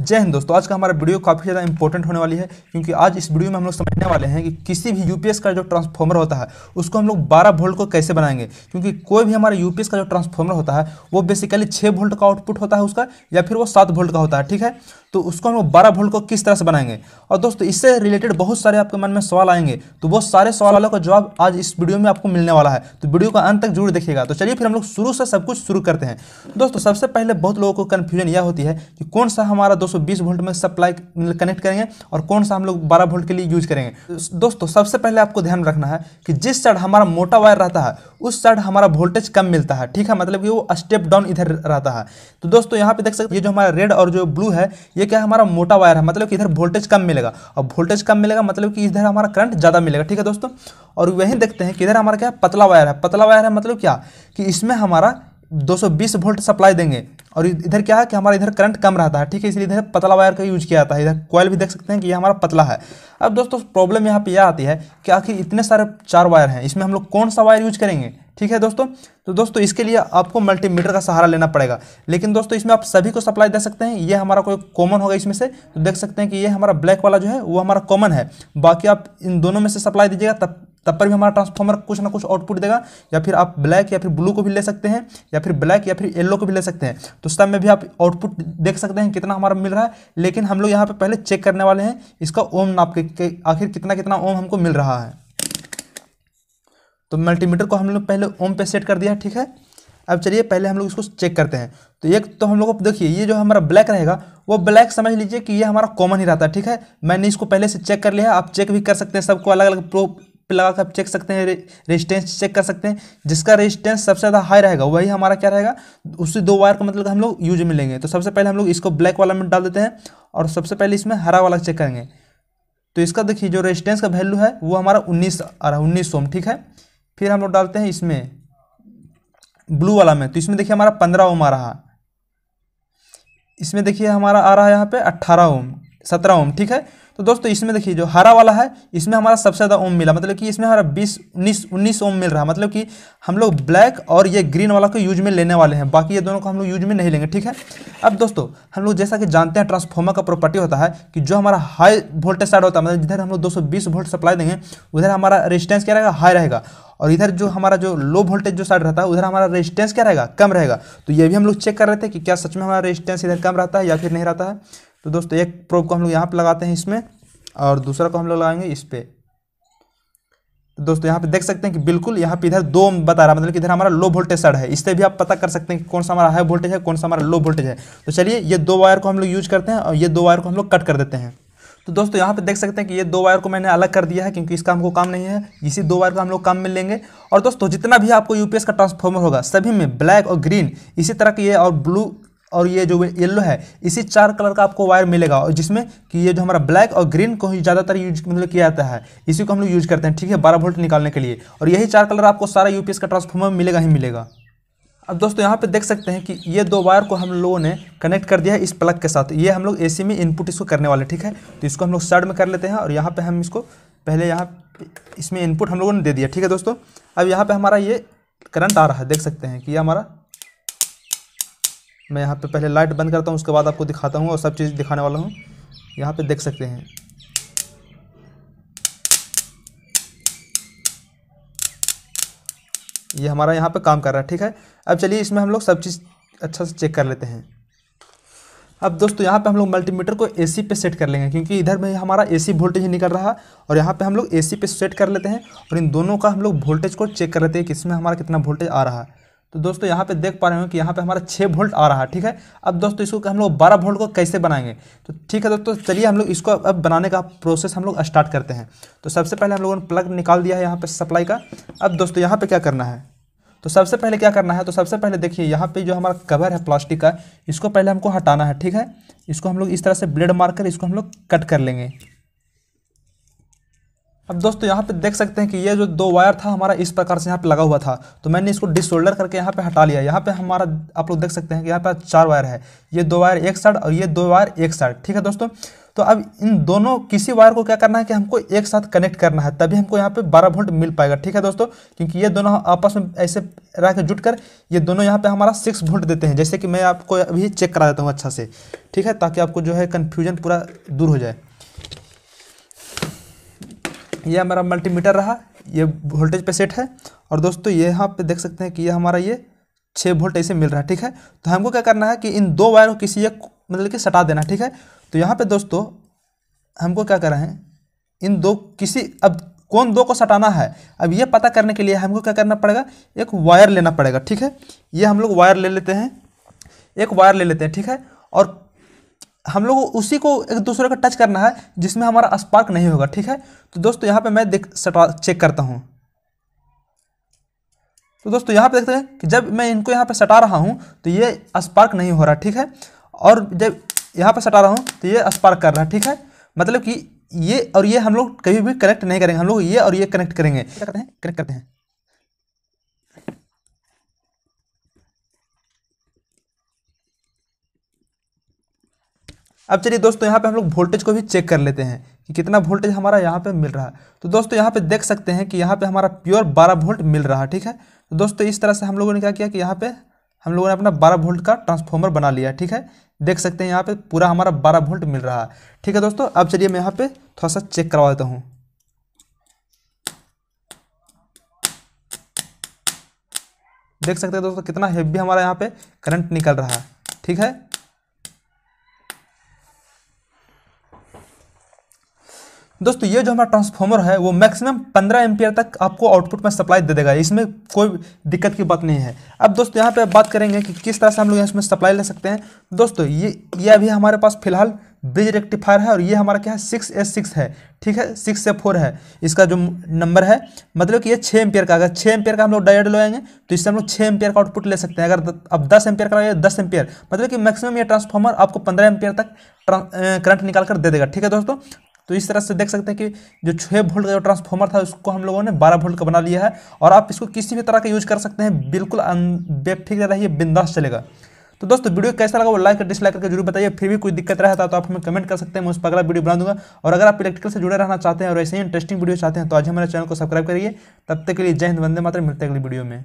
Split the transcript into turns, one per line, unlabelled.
जय हिंद दोस्तों आज का हमारा वीडियो काफ़ी ज़्यादा इंपॉर्टेंट होने वाली है क्योंकि आज इस वीडियो में हम लोग समझने वाले हैं कि किसी भी यूपीएस का जो ट्रांसफॉर्मर होता है उसको हम लोग 12 वोल्ट को कैसे बनाएंगे क्योंकि कोई भी हमारा यूपीएस का जो ट्रांसफॉर्मर होता है वो बेसिकली 6 वोल्ट का आउटपुट होता है उसका या फिर वो सात वोल्ट का होता है ठीक है तो उसको हम लोग बारह वोल्ट को किस तरह से बनाएंगे और दोस्तों इससे रिलेटेड बहुत सारे आपके मन में सवाल आएंगे तो वो सारे सवालों का जवाब आज इस वीडियो में आपको मिलने वाला है तो वीडियो का अंत तक जरूर देखिएगा तो चलिए फिर हम लोग शुरू से सब कुछ शुरू करते हैं दोस्तों सबसे पहले बहुत लोगों को कन्फ्यूजन यह होती है कि कौन सा हमारा 220 वोल्ट में सप्लाई कनेक्ट करेंगे और कौन सा हम लोग 12 वोल्ट के लिए यूज करेंगे दोस्तों सबसे पहले आपको ध्यान रखना है कि जिस साइड हमारा मोटा वायर रहता है उस साइड हमारा वोल्टेज कम मिलता है ठीक है मतलब कि वो स्टेप डाउन इधर रहता है तो दोस्तों यहाँ पे देख सकते ये जो हमारा रेड और जो ब्लू है ये क्या हमारा मोटा वायर है मतलब कि इधर वोल्टेज कम मिलेगा और वोल्टेज कम मिलेगा मतलब कि इधर हमारा करंट ज़्यादा मिलेगा ठीक है दोस्तों और वहीं देखते हैं कि इधर हमारा क्या पतला वायर है पतला वायर है मतलब क्या कि इसमें हमारा 220 वोल्ट सप्लाई देंगे और इधर क्या है कि हमारा इधर करंट कम रहता है ठीक है इसलिए इधर पतला वायर का यूज किया जाता है इधर कॉयल भी देख सकते हैं कि ये हमारा पतला है अब दोस्तों प्रॉब्लम यहाँ पे यह आती है कि आखिर इतने सारे चार वायर हैं इसमें हम लोग कौन सा वायर यूज करेंगे ठीक है दोस्तों तो दोस्तों इसके लिए आपको मल्टीमीटर का सहारा लेना पड़ेगा लेकिन दोस्तों इसमें आप सभी को सप्लाई दे सकते हैं ये हमारा कोई कॉमन होगा इसमें से तो देख सकते हैं कि ये हमारा ब्लैक वाला जो है वो हमारा कॉमन है बाकी आप इन दोनों में से सप्लाई दीजिएगा तब तब पर भी हमारा ट्रांसफॉर्मर कुछ ना कुछ आउटपुट देगा या फिर आप ब्लैक या फिर ब्लू को भी ले सकते हैं या फिर ब्लैक या फिर येलो को भी ले सकते हैं तो उस टाइम में भी आप आउटपुट देख सकते हैं कितना हमारा मिल रहा है लेकिन हम लोग यहाँ पर पहले चेक करने वाले हैं इसका ओम नाप के आखिर कितना कितना ओम हमको मिल रहा है तो मल्टीमीटर को हम लोग पहले ओम पे सेट कर दिया ठीक है अब चलिए पहले हम लोग इसको चेक करते हैं तो एक तो हम लोग देखिए ये जो हमारा ब्लैक रहेगा वो ब्लैक समझ लीजिए कि ये हमारा कॉमन ही रहता है ठीक है मैंने इसको पहले से चेक कर लिया है आप चेक भी कर सकते हैं सबको अलग अलग प्रो पे लगा कर चेक सकते हैं रेजिस्टेंस चेक कर सकते हैं जिसका रेजिस्टेंस सबसे ज़्यादा हाई रहेगा वही हमारा क्या रहेगा उससे दो वायर का मतलब हम लोग यूज में लेंगे तो सबसे पहले हम लोग इसको ब्लैक वाला में डाल देते हैं और सबसे पहले इसमें हरा वाला चेक करेंगे तो इसका देखिए जो रेजिस्टेंस का वैल्यू है वो हमारा उन्नीस आ रहा है उन्नीस ओम ठीक है फिर हम लोग डालते हैं इसमें ब्लू वाला में तो इसमें देखिए हमारा पंद्रह ओम आ रहा इसमें देखिए हमारा आ रहा है यहाँ पे अट्ठारह ओम सत्रह ओम ठीक है तो दोस्तों इसमें देखिए जो हरा वाला है इसमें हमारा सबसे ज़्यादा ओम मिला मतलब कि इसमें हमारा बीस उन्नीस उन्नीस ओम मिल रहा है मतलब कि हम लोग ब्लैक और ये ग्रीन वाला को यूज में लेने वाले हैं बाकी ये दोनों को हम लोग यूज में नहीं लेंगे ठीक है अब दोस्तों हम लोग जैसा कि जानते हैं ट्रांसफॉर्मर का प्रॉपर्टी होता है कि जो हमारा हाई वोल्टेज साइड होता है मतलब जिधर हम लोग दो वोल्ट सप्लाई देंगे उधर हमारा रेजिस्टेंस क्या रहेगा हाई रहेगा और इधर जो हमारा जो लो वोल्टेज जो साइड रहता है उधर हमारा रेजिस्टेंस क्या रहेगा कम रहेगा तो ये भी हम लोग चेक कर रहे थे कि क्या सच में हमारा रेजिस्टेंस इधर कम रहता है या फिर नहीं रहता है तो दोस्तों एक प्रोब को हम लोग यहाँ पर लगाते हैं इसमें और दूसरा को हम लोग लगाएंगे इस पर तो दोस्तों यहाँ पे देख सकते हैं कि बिल्कुल यहाँ पे इधर दो बता रहा है मतलब कि इधर हमारा लो वोल्टेज साइड है इससे भी आप पता कर सकते हैं कि कौन सा हमारा हाई वोल्टेज है कौन सा हमारा लो वोल्टेज है तो चलिए ये दो वायर को हम लोग यूज करते हैं और ये दो वायर को हम लोग कट कर देते हैं तो दोस्तों यहाँ पे देख सकते हैं कि ये दो वायर को मैंने अलग कर दिया है क्योंकि इसका हमको काम नहीं है इसी दो वायर का हम लोग काम में लेंगे और दोस्तों जितना भी आपको यूपीएस का ट्रांसफॉर्मर होगा सभी में ब्लैक और ग्रीन इसी तरह के ये और ब्लू और ये जो येलो है इसी चार कलर का आपको वायर मिलेगा और जिसमें कि ये जो हमारा ब्लैक और ग्रीन को ही ज़्यादातर यूज मतलब किया जाता है इसी को हम लोग यूज करते हैं ठीक है बारह वोल्ट निकालने के लिए और यही चार कलर आपको सारा यू का ट्रांसफॉर्मर मिलेगा ही मिलेगा अब दोस्तों यहाँ पे देख सकते हैं कि ये दो वायर को हम लोगों ने कनेक्ट कर दिया है इस प्लग के साथ ये हम लोग एसी में इनपुट इसको करने वाले ठीक है तो इसको हम लोग साइड में कर लेते हैं और यहाँ पे हम इसको पहले यहाँ इसमें इनपुट हम लोगों ने दे दिया ठीक है दोस्तों अब यहाँ पे हमारा ये करंट आ रहा है देख सकते हैं कि ये हमारा मैं यहाँ पे पहले लाइट बंद करता हूँ उसके बाद आपको दिखाता हूँ और सब चीज़ दिखाने वाला हूँ यहाँ पे देख सकते हैं ये हमारा यहाँ पे काम कर रहा है ठीक है अब चलिए इसमें हम लोग सब चीज़ अच्छा से चेक कर लेते हैं अब दोस्तों यहाँ पे हम लोग मल्टीमीटर को एसी पे सेट कर लेंगे क्योंकि इधर में हमारा एसी वोल्टेज ही निकल रहा है और यहाँ पे हम लोग एसी पे सेट कर लेते हैं और इन दोनों का हम लोग वोल्टेज को चेक कर लेते हैं कि इसमें हमारा कितना वोल्टेज आ रहा है तो दोस्तों यहाँ पे देख पा रहे हो कि यहाँ पे हमारा छः वोल्ट आ रहा है ठीक है अब दोस्तों इसको हम लोग बारह वोल्ट को कैसे बनाएंगे तो ठीक है दोस्तों चलिए हम लोग इसको अब बनाने का प्रोसेस हम लोग स्टार्ट करते हैं तो सबसे पहले हम लोगों ने प्लग निकाल दिया है यहाँ पर सप्लाई का अब दोस्तों यहाँ पर क्या करना है तो सबसे पहले क्या करना है तो सबसे पहले देखिए यहाँ पर जो हमारा कवर है प्लास्टिक का इसको पहले हमको हटाना है ठीक है इसको हम लोग इस तरह से ब्लेड मार इसको हम लोग कट कर लेंगे अब दोस्तों यहाँ पे देख सकते हैं कि ये जो दो वायर था हमारा इस प्रकार से यहाँ पे लगा हुआ था तो मैंने इसको डिसोल्डर करके यहाँ पे हटा लिया यहाँ पे हमारा आप लोग देख सकते हैं कि यहाँ पे चार वायर है ये दो वायर एक साइड और ये दो वायर एक साइड ठीक है दोस्तों तो अब इन दोनों किसी वायर को क्या करना है कि हमको एक साथ कनेक्ट करना है तभी हमको यहाँ पे बारह वोल्ट मिल पाएगा ठीक है दोस्तों क्योंकि ये दोनों आपस में ऐसे रह कर जुट कर ये दोनों यहाँ पे हमारा सिक्स वोल्ट देते हैं जैसे कि मैं आपको अभी चेक करा देता हूँ अच्छा से ठीक है ताकि आपको जो है कन्फ्यूजन पूरा दूर हो जाए ये हमारा मल्टीमीटर रहा ये वोल्टेज पे सेट है और दोस्तों ये यहाँ पे देख सकते हैं कि ये हमारा ये छः वोल्ट ऐसे मिल रहा है ठीक है तो हमको क्या करना है कि इन दो वायर को किसी एक मतलब कि सटा देना ठीक है तो यहाँ पे दोस्तों हमको क्या करें हैं इन दो किसी अब कौन दो को सटाना है अब ये पता करने के लिए हमको क्या करना पड़ेगा एक वायर लेना पड़ेगा ठीक है ये हम लोग वायर ले लेते हैं एक वायर ले लेते हैं ठीक है और हम लोग उसी को एक दूसरे का टच करना है जिसमें हमारा स्पार्क नहीं होगा ठीक है तो दोस्तों यहाँ पे मैं देख सटा चेक करता हूँ तो दोस्तों यहाँ पे देखते हैं कि जब मैं इनको यहाँ पे सटा रहा हूँ तो ये स्पार्क नहीं हो रहा ठीक है और जब यहाँ पे सटा रहा हूँ तो ये स्पार्क कर रहा है ठीक है मतलब कि ये और ये हम लोग कभी भी कनेक्ट नहीं करेंगे हम लोग ये और ये कनेक्ट करेंगे क्या करते हैं कनेक्ट करते हैं अब चलिए दोस्तों यहाँ पे हम लोग वोल्टेज को भी चेक कर लेते हैं कि कितना वोल्टेज हमारा यहाँ पे मिल रहा है तो दोस्तों यहाँ पे देख सकते हैं कि यहाँ पे हमारा प्योर 12 वोल्ट मिल रहा है ठीक है तो दोस्तों इस तरह से हम लोगों ने क्या किया कि यहाँ पे हम लोगों ने अपना बारह वोल्ट का ट्रांसफॉर्मर बना लिया ठीक है देख सकते हैं यहाँ पर पूरा हमारा बारह वोल्ट मिल रहा है ठीक है दोस्तों अब चलिए मैं यहाँ पर थोड़ा सा चेक करवा देता हूँ देख सकते हैं दोस्तों कितना हेवी हमारा यहाँ पे करंट निकल रहा है ठीक है दोस्तों ये जो हमारा ट्रांसफॉर्मर है वो मैक्सिमम 15 एम्पियर तक आपको आउटपुट में सप्लाई दे देगा इसमें कोई दिक्कत की बात नहीं है अब दोस्तों यहाँ पे बात करेंगे कि किस तरह से हम लोग इसमें सप्लाई ले सकते हैं दोस्तों ये ये अभी हमारे पास फिलहाल ब्रिज रेक्टिफायर है और ये हमारा क्या है सिक्स एस सिक्स है ठीक है सिक्स से फोर है इसका जो नंबर है मतलब कि ये छः एम्पियर का अगर छः एम्पियर का हम लोग डायरेक्ट लगाएंगे तो इससे हम लोग छः एम्पियर का आउटपुट ले सकते हैं अगर अब दस एम्पियर का तो दस एम्पियर मतलब कि मैक्सिमम ये ट्रांसफॉर्मर आपको पंद्रह एम्पियर तक करंट निकाल कर दे देगा ठीक है दोस्तों तो इस तरह से देख सकते हैं कि जो छः वोल्ट का जो ट्रांसफॉर्मर था उसको हम लोगों ने बारह वोल्ट का बना लिया है और आप इसको किसी भी तरह का यूज कर सकते हैं बिल्कुल बेफिक्र रहिए बिंदास चलेगा तो दोस्तों वीडियो कैसा लगा वो लाइक और डिसलाइक करके जरूर बताइए फिर भी कोई दिक्कत रहता तो आप हमें कमेंट कर सकते हैं मैं उस पर अगला वीडियो बना दूंगा और अगर आप इलेक्ट्रिकल से जुड़े रहना चाहते हैं और ऐसे ही इंटरेस्टिंग वीडियो चाहते हैं तो आज हमारे चैनल को सब्सक्राइब करिए तब तक के लिए जय हिंद वंदे मात्र मिलते अगली वीडियो में